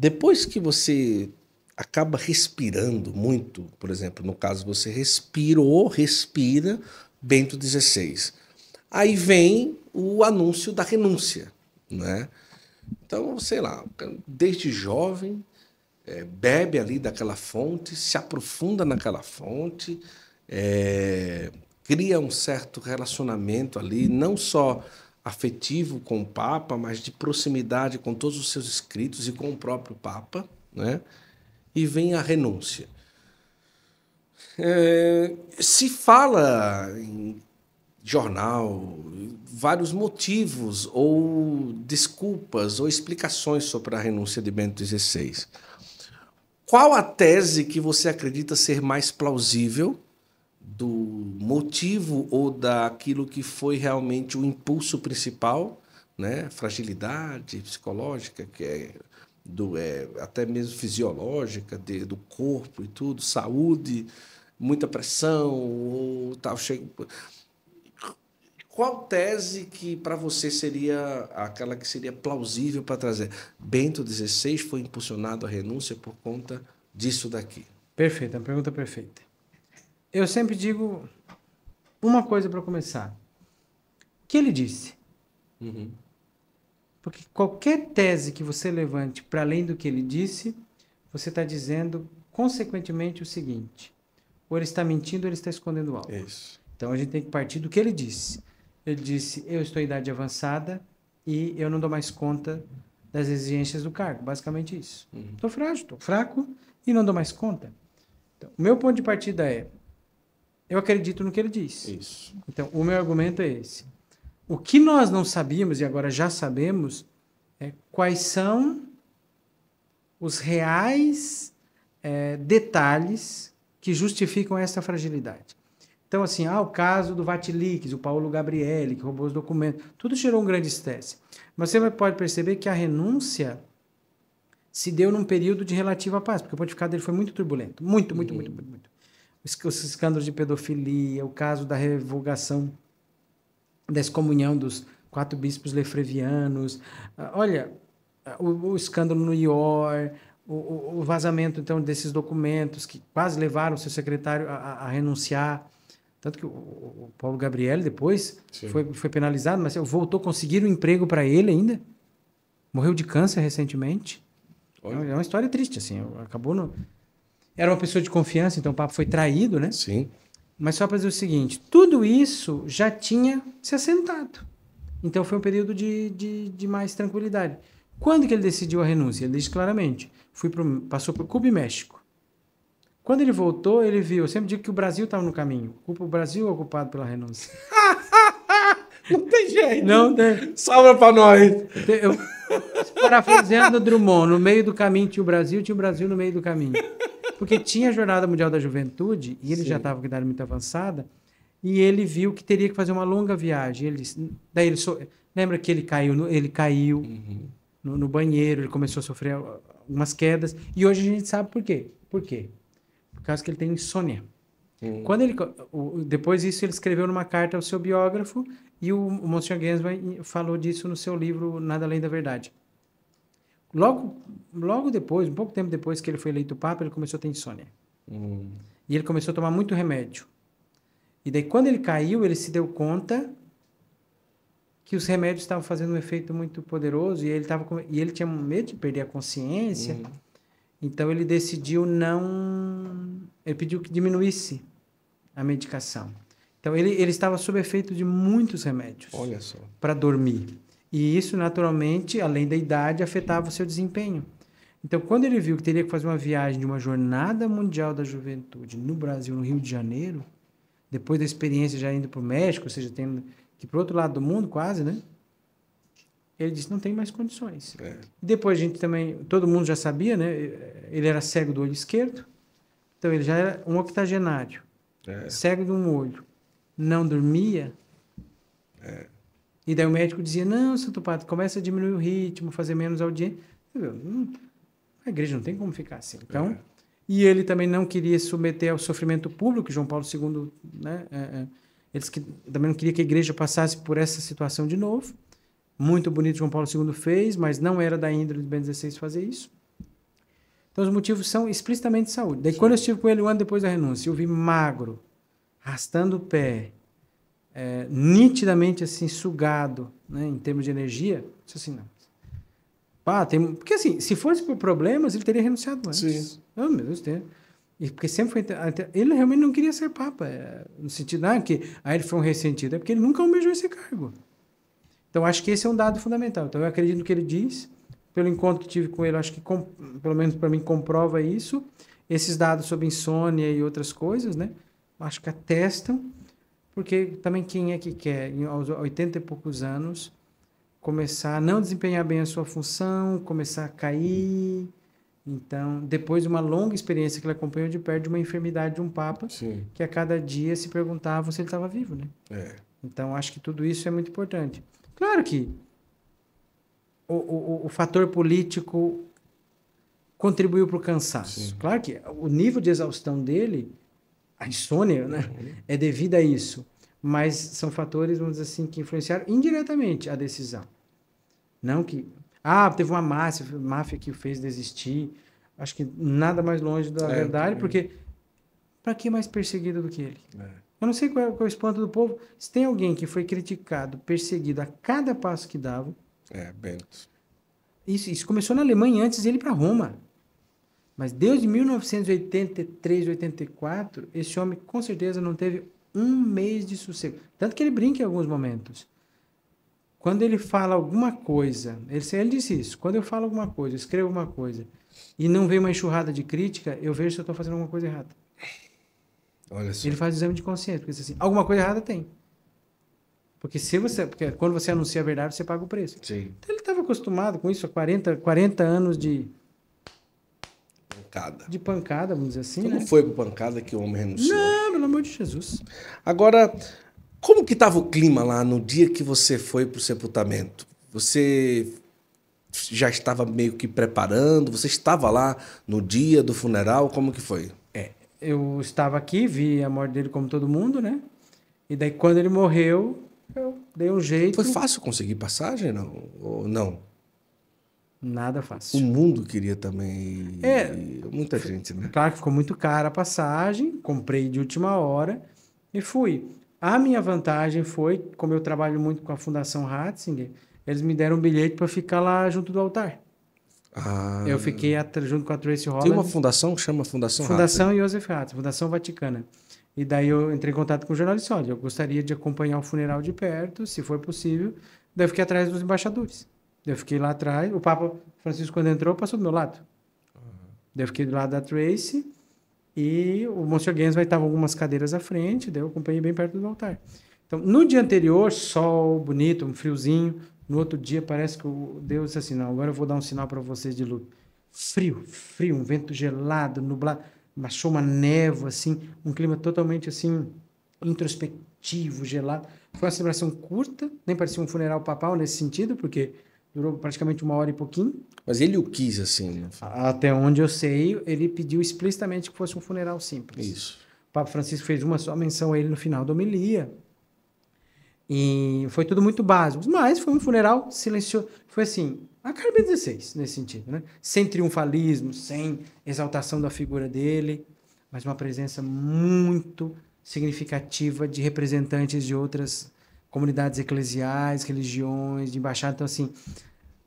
Depois que você acaba respirando muito, por exemplo, no caso você respirou, respira, Bento 16. Aí vem o anúncio da renúncia, né? Então, sei lá, desde jovem, é, bebe ali daquela fonte, se aprofunda naquela fonte, é, cria um certo relacionamento ali, não só afetivo com o Papa, mas de proximidade com todos os seus escritos e com o próprio Papa, né? E vem a renúncia. É, se fala em jornal vários motivos ou desculpas ou explicações sobre a renúncia de Bento XVI. Qual a tese que você acredita ser mais plausível do motivo ou daquilo que foi realmente o impulso principal, né? Fragilidade psicológica, que é do é, até mesmo fisiológica de, do corpo e tudo, saúde, muita pressão ou tal, chega qual tese que para você seria aquela que seria plausível para trazer? Bento XVI foi impulsionado à renúncia por conta disso daqui. Perfeito, é uma pergunta perfeita eu sempre digo uma coisa para começar. O que ele disse? Uhum. Porque qualquer tese que você levante para além do que ele disse, você está dizendo, consequentemente, o seguinte: ou ele está mentindo ou ele está escondendo algo. Isso. Então a gente tem que partir do que ele disse. Ele disse: eu estou em idade avançada e eu não dou mais conta das exigências do cargo. Basicamente isso. Estou uhum. frágil, estou fraco e não dou mais conta. Então, o meu ponto de partida é: eu acredito no que ele diz. Isso. Então, o meu argumento é esse. O que nós não sabíamos, e agora já sabemos, é quais são os reais é, detalhes que justificam essa fragilidade. Então, assim, ah, o caso do Vatilix, o Paulo Gabriele, que roubou os documentos, tudo gerou um grande estresse. Mas você pode perceber que a renúncia se deu num período de relativa paz, porque o pontificado dele foi muito turbulento. Muito, muito, uhum. muito, muito, muito os escândalos de pedofilia, o caso da revogação da excomunhão dos quatro bispos lefrevianos, ah, olha, o, o escândalo no IOR, o, o, vazamento então desses documentos que quase levaram o seu secretário a, a renunciar. Tanto que o, o Paulo Gabriel depois foi, foi penalizado, mas voltou a conseguir um emprego para ele ainda. Morreu de câncer recentemente. Olha. É uma história triste, assim. Acabou no, era uma pessoa de confiança, então o papo foi traído, né? Sim. Mas só para dizer o seguinte: tudo isso já tinha se assentado. Então foi um período de, de, de mais tranquilidade. Quando que ele decidiu a renúncia? Ele diz claramente: fui pro, passou por Cuba e México. Quando ele voltou, ele viu. Eu sempre digo que o Brasil estava no caminho. O Brasil é ocupado pela renúncia. Não tem jeito. Não tem. Sobra para nós. Eu, parafraseando Drummond, no meio do caminho tinha o Brasil, tinha o Brasil no meio do caminho. Porque tinha a Jornada Mundial da Juventude, e ele Sim. já estava com idade muito avançada, e ele viu que teria que fazer uma longa viagem. Ele, daí ele so, lembra que ele caiu, no, ele caiu uhum. no, no, banheiro, ele começou a sofrer umas quedas. E hoje a gente sabe por quê. Por quê? Por causa que ele tem insônia. Quando ele, o, depois disso, ele escreveu numa carta ao seu biógrafo e o, o Monsenhor Genswein falou disso no seu livro Nada Além da Verdade. Logo, logo depois, um pouco tempo depois que ele foi eleito papa, ele começou a ter insônia. Hum. E ele começou a tomar muito remédio. E daí, quando ele caiu, ele se deu conta que os remédios estavam fazendo um efeito muito poderoso e ele, tava com... e ele tinha medo de perder a consciência. Hum. Então, ele decidiu não. Ele pediu que diminuísse a medicação. Então, ele, ele estava sob efeito de muitos remédios. Olha só. Para dormir. E isso, naturalmente, além da idade, afetava o seu desempenho. Então, quando ele viu que teria que fazer uma viagem de uma Jornada Mundial da Juventude no Brasil, no Rio de Janeiro, depois da experiência já indo para o México, ou seja, tendo que para o outro lado do mundo, quase, né? Ele disse: não tem mais condições. É. Depois a gente também, todo mundo já sabia, né? Ele era cego do olho esquerdo, então ele já era um octogenário, é. cego de um olho, não dormia. É. E daí o médico dizia: Não, Santo Padre, começa a diminuir o ritmo, fazer menos audiência. Eu, hum, a igreja não tem como ficar assim. Então, é. e ele também não queria submeter ao sofrimento público, João Paulo II, né? É, é, eles que, também não queria que a igreja passasse por essa situação de novo. Muito bonito João Paulo II fez, mas não era da índole de Ben XVI fazer isso. Então os motivos são explicitamente saúde. Daí Sim. quando eu estive com ele um ano depois da renúncia, eu vi magro, arrastando o pé, é, nitidamente assim sugado, né, em termos de energia, disse assim, não. Pá, tem, porque assim, se fosse por problemas, ele teria renunciado antes. Sim. Ah, meu Deus, tem. E porque sempre foi ele realmente não queria ser papa, é, no sentido ah, que aí ah, ele foi um ressentido, é porque ele nunca almejou esse cargo. Então acho que esse é um dado fundamental. Então eu acredito no que ele diz, pelo encontro que tive com ele, acho que com, pelo menos para mim comprova isso. Esses dados sobre insônia e outras coisas, né? Acho que atestam porque também quem é que quer, aos 80 e poucos anos, começar a não desempenhar bem a sua função, começar a cair. Então, depois de uma longa experiência que ele acompanhou de perto de uma enfermidade de um papa, Sim. que a cada dia se perguntava se ele estava vivo, né? É. Então, acho que tudo isso é muito importante. Claro que o, o, o fator político contribuiu para o cansaço. Sim. Claro que o nível de exaustão dele a insônia, né? É devida a isso. Mas são fatores, vamos dizer assim, que influenciaram indiretamente a decisão. Não que. Ah, teve uma máfia, máfia que o fez desistir. Acho que nada mais longe da é, verdade, porque para que mais perseguido do que ele? É. Eu não sei qual é, qual é, o espanto do povo. Se tem alguém que foi criticado, perseguido a cada passo que dava. É, Bento. Isso, isso começou na Alemanha antes dele para Roma. Mas desde 1983, 84, esse homem com certeza não teve um mês de sossego. Tanto que ele brinca em alguns momentos. Quando ele fala alguma coisa, ele, ele disse isso: quando eu falo alguma coisa, escrevo alguma coisa, e não vem uma enxurrada de crítica, eu vejo se eu estou fazendo alguma coisa errada. Olha só. Ele faz o exame de consciência, porque assim: alguma coisa errada tem. Porque se você, porque quando você anuncia a verdade, você paga o preço. Sim. Então, ele estava acostumado com isso há 40, 40 anos de pancada. De pancada, vamos dizer assim. Como né? foi com pancada que o homem renunciou. Não, pelo amor de Jesus. Agora, como que estava o clima lá no dia que você foi para o sepultamento? Você já estava meio que preparando? Você estava lá no dia do funeral? Como que foi? É, eu estava aqui, vi a morte dele como todo mundo, né? E daí quando ele morreu, eu dei um jeito. Foi fácil conseguir passagem não? ou não? Nada fácil. O mundo queria também. É. Muita gente, né? Claro que ficou muito cara a passagem, comprei de última hora e fui. A minha vantagem foi, como eu trabalho muito com a Fundação Ratzinger, eles me deram um bilhete para ficar lá junto do altar. Ah. Eu fiquei junto com a Tracy Holland. Tem uma fundação que chama Fundação Fundação Ratzinger. Joseph Ratzinger, Fundação Vaticana. E daí eu entrei em contato com o jornalista, olha, eu gostaria de acompanhar o funeral de perto, se for possível. Daí eu fiquei atrás dos embaixadores. Eu fiquei lá atrás. O Papa Francisco, quando entrou, passou do meu lado. Uhum. eu fiquei do lado da Tracy. E o Monsenhor Gaines vai estar algumas cadeiras à frente. Daí eu acompanhei bem perto do altar. Então, no dia anterior, sol bonito, um friozinho. No outro dia, parece que Deus disse assim: não, agora eu vou dar um sinal para vocês de luto. Frio, frio, um vento gelado, nublado. Baixou uma névoa, assim, um clima totalmente assim, introspectivo, gelado. Foi uma celebração curta, nem parecia um funeral papal nesse sentido, porque Durou praticamente uma hora e pouquinho. Mas ele o quis, assim. Né? Até onde eu sei, ele pediu explicitamente que fosse um funeral simples. Isso. O Papa Francisco fez uma só menção a ele no final da homilia. E foi tudo muito básico. Mas foi um funeral silencioso. Foi assim, a Carmen 16, nesse sentido, né? Sem triunfalismo, sem exaltação da figura dele, mas uma presença muito significativa de representantes de outras comunidades eclesiais, religiões, de embaixada. Então, assim,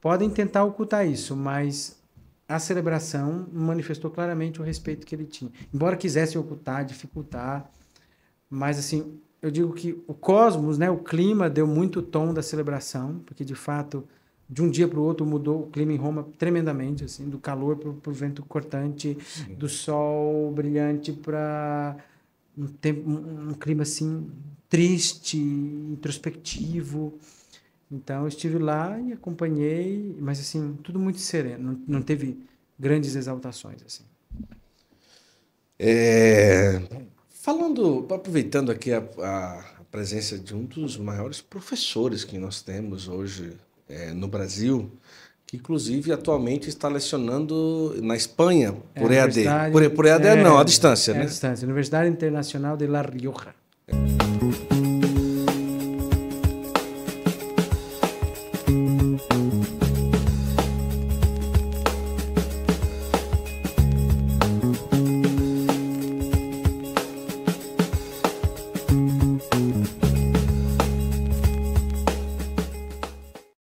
podem tentar ocultar isso, mas a celebração manifestou claramente o respeito que ele tinha. Embora quisessem ocultar, dificultar, mas, assim, eu digo que o cosmos, né, o clima, deu muito tom da celebração, porque, de fato, de um dia para o outro mudou o clima em Roma tremendamente, assim, do calor para o vento cortante, Sim. do sol brilhante para um, um, um clima assim triste, introspectivo. Então eu estive lá e acompanhei, mas assim, tudo muito sereno, não, não teve grandes exaltações assim. É, falando, aproveitando aqui a, a, presença de um dos maiores professores que nós temos hoje é, no Brasil, que inclusive atualmente está lecionando na Espanha, é, por é, EAD. Por, por, EAD é, não, à distância, é, né? À distância, Universidade Internacional de La Rioja. É.